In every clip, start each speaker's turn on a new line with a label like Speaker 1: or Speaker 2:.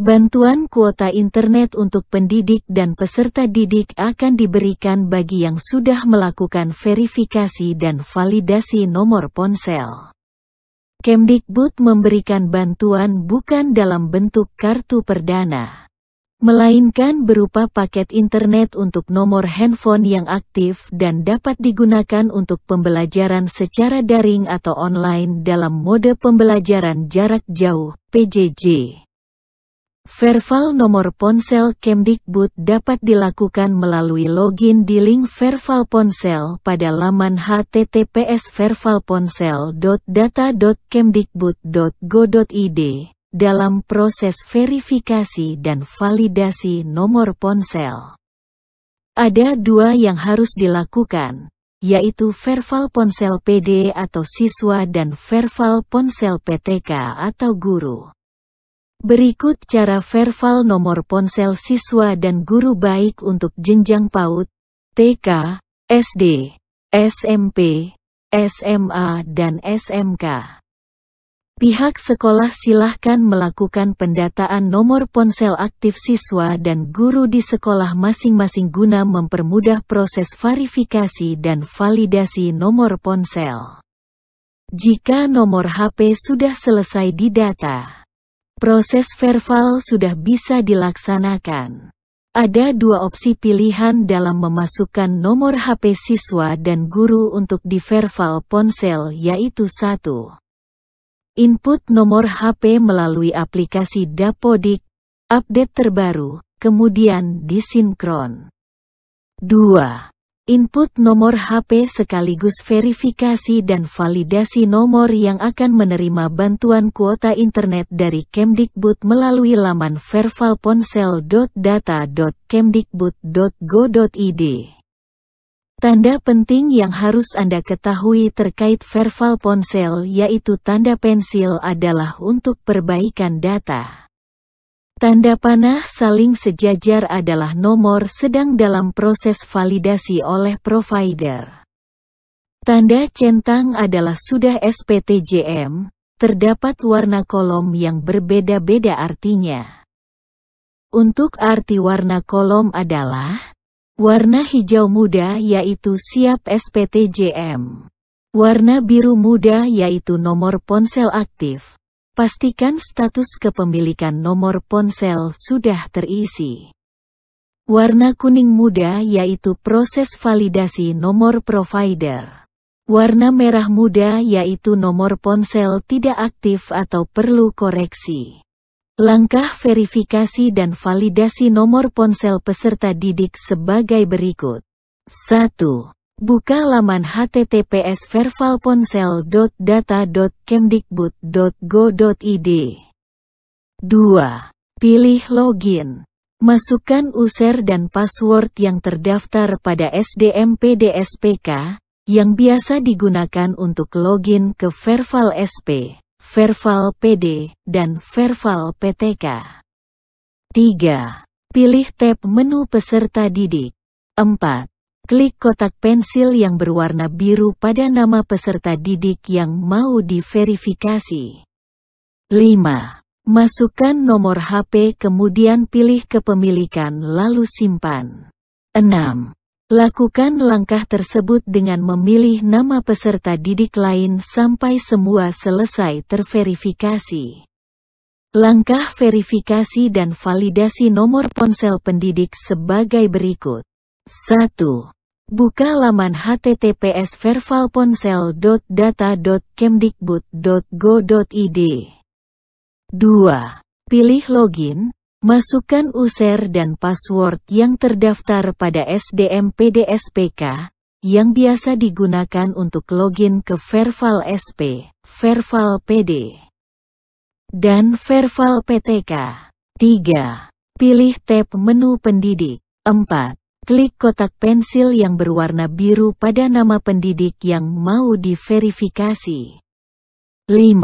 Speaker 1: Bantuan kuota internet untuk pendidik dan peserta didik akan diberikan bagi yang sudah melakukan verifikasi dan validasi nomor ponsel. Kemdikbud memberikan bantuan bukan dalam bentuk kartu perdana, melainkan berupa paket internet untuk nomor handphone yang aktif dan dapat digunakan untuk pembelajaran secara daring atau online dalam mode pembelajaran jarak jauh (PJJ). Verval nomor ponsel Kemdikbud dapat dilakukan melalui login di link Verval Ponsel pada laman https vervalponsel.data.kemdikbud.go.id dalam proses verifikasi dan validasi nomor ponsel. Ada dua yang harus dilakukan, yaitu Verval Ponsel PD atau siswa dan Verval Ponsel PTK atau guru. Berikut cara verbal nomor ponsel siswa dan guru baik untuk jenjang PAUD, TK, SD, SMP, SMA dan SMK. Pihak sekolah silahkan melakukan pendataan nomor ponsel aktif siswa dan guru di sekolah masing-masing guna mempermudah proses verifikasi dan validasi nomor ponsel. Jika nomor HP sudah selesai didata, proses verval sudah bisa dilaksanakan. Ada dua opsi pilihan dalam memasukkan nomor HP siswa dan guru untuk di verval ponsel yaitu satu, Input nomor HP melalui aplikasi Dapodik, update terbaru, kemudian disinkron. 2. Input nomor HP sekaligus verifikasi dan validasi nomor yang akan menerima bantuan kuota internet dari Kemdikbud melalui laman vervalponsel.data.kemdikbud.go.id. Tanda penting yang harus Anda ketahui terkait verval ponsel yaitu tanda pensil adalah untuk perbaikan data. Tanda panah saling sejajar adalah nomor sedang dalam proses validasi oleh provider. Tanda centang adalah sudah SPTJM, terdapat warna kolom yang berbeda-beda artinya. Untuk arti warna kolom adalah Warna hijau muda yaitu siap SPTJM. Warna biru muda yaitu nomor ponsel aktif. Pastikan status kepemilikan nomor ponsel sudah terisi. Warna kuning muda yaitu proses validasi nomor provider. Warna merah muda yaitu nomor ponsel tidak aktif atau perlu koreksi. Langkah verifikasi dan validasi nomor ponsel peserta didik sebagai berikut. 1. Buka laman https vervalponseldatakemdikbudgoid 2. Pilih login. Masukkan user dan password yang terdaftar pada SDM PDSPK, yang biasa digunakan untuk login ke Verval SP, Verval PD, dan Verval PTK. 3. Pilih tab menu peserta didik. 4. Klik kotak pensil yang berwarna biru pada nama peserta didik yang mau diverifikasi. 5. Masukkan nomor HP kemudian pilih kepemilikan lalu simpan. 6. Lakukan langkah tersebut dengan memilih nama peserta didik lain sampai semua selesai terverifikasi. Langkah verifikasi dan validasi nomor ponsel pendidik sebagai berikut. 1. Buka laman https vervalponseldatakemdikbudgoid 2. Pilih login, masukkan user dan password yang terdaftar pada SDM PDSPK, yang biasa digunakan untuk login ke Verval SP, Verval PD, dan Verval PTK. 3. Pilih tab menu pendidik. 4. Klik kotak pensil yang berwarna biru pada nama pendidik yang mau diverifikasi. 5.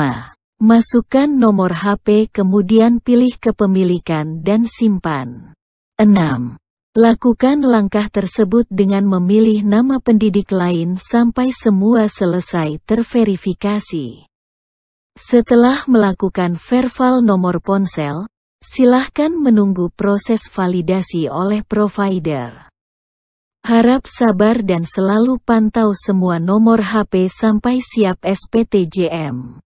Speaker 1: Masukkan nomor HP kemudian pilih kepemilikan dan simpan. 6. Lakukan langkah tersebut dengan memilih nama pendidik lain sampai semua selesai terverifikasi. Setelah melakukan verval nomor ponsel, silahkan menunggu proses validasi oleh provider. Harap sabar dan selalu pantau semua nomor HP sampai siap SPTJM.